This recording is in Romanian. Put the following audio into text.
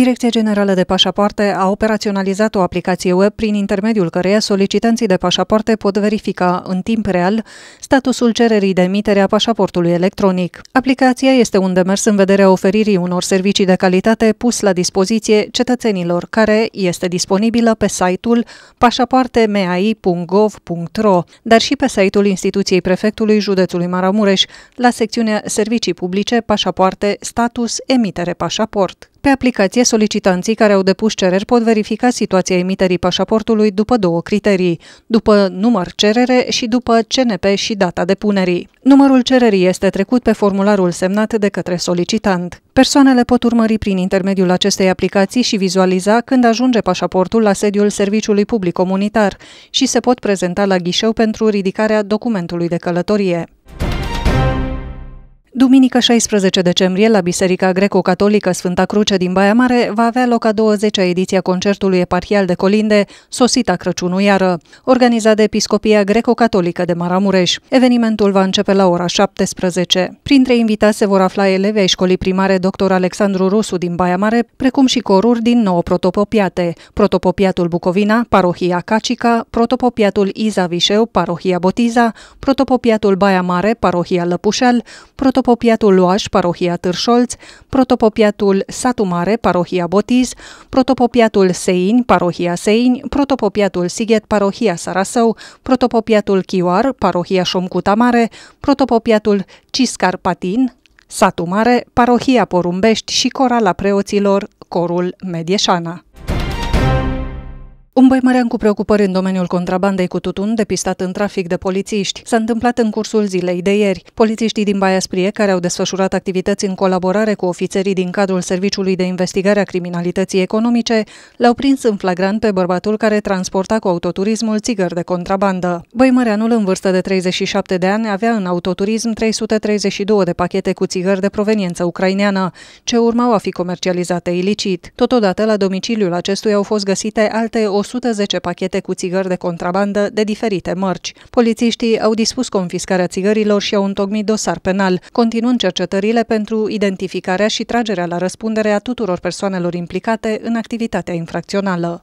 Direcția Generală de Pașapoarte a operaționalizat o aplicație web prin intermediul căreia solicitanții de pașapoarte pot verifica în timp real statusul cererii de emitere a pașaportului electronic. Aplicația este un demers în vederea oferirii unor servicii de calitate pus la dispoziție cetățenilor, care este disponibilă pe site-ul pașapoartemai.gov.ro, dar și pe site-ul Instituției Prefectului Județului Maramureș, la secțiunea Servicii Publice, Pașapoarte, Status, Emitere, Pașaport. Pe aplicație, solicitanții care au depus cereri pot verifica situația emiterii pașaportului după două criterii, după număr cerere și după CNP și data depunerii. Numărul cererii este trecut pe formularul semnat de către solicitant. Persoanele pot urmări prin intermediul acestei aplicații și vizualiza când ajunge pașaportul la sediul Serviciului Public Comunitar și se pot prezenta la ghișeu pentru ridicarea documentului de călătorie. Duminică 16 decembrie, la Biserica Greco-Catolică Sfânta Cruce din Baia Mare, va avea loc a 20-a ediție a concertului eparhial de colinde, Sosita Crăciunul iară, organizat de Episcopia Greco-Catolică de Maramureș. Evenimentul va începe la ora 17. Printre invitați se vor afla elevii ai școlii primare dr. Alexandru Rusu din Baia Mare, precum și coruri din nou protopopiate, protopopiatul Bucovina, parohia Cacica, protopopiatul Iza Vișeu, parohia Botiza, protopopiatul Baia Mare, parohia Lăpușel, protopopiatul Protopopiatul Luaș, parohia Târșolț, Protopopiatul Satu Mare, parohia Botiz, Protopopiatul Sein, parohia Sein, Protopopiatul Sighet, parohia Sarasău, Protopopiatul Chioar, parohia Șomcuta Mare, Protopopiatul Ciscarpatin, Satu Mare, parohia Porumbești și corala preoților, corul Medieșana. Un băimărean cu preocupări în domeniul contrabandei cu tutun, depistat în trafic de polițiști, s-a întâmplat în cursul zilei de ieri. Polițiștii din Baia Sprie, care au desfășurat activități în colaborare cu ofițerii din cadrul Serviciului de Investigare a Criminalității Economice, l-au prins în flagrant pe bărbatul care transporta cu autoturismul țigări de contrabandă. Băimăreanul, în vârstă de 37 de ani, avea în autoturism 332 de pachete cu țigări de proveniență ucraineană, ce urmau a fi comercializate ilicit. Totodată, la domiciliul acestuia au fost găsite alte 100 110 pachete cu țigări de contrabandă de diferite mărci. Polițiștii au dispus confiscarea țigărilor și au întocmit dosar penal, continuând cercetările pentru identificarea și tragerea la răspundere a tuturor persoanelor implicate în activitatea infracțională.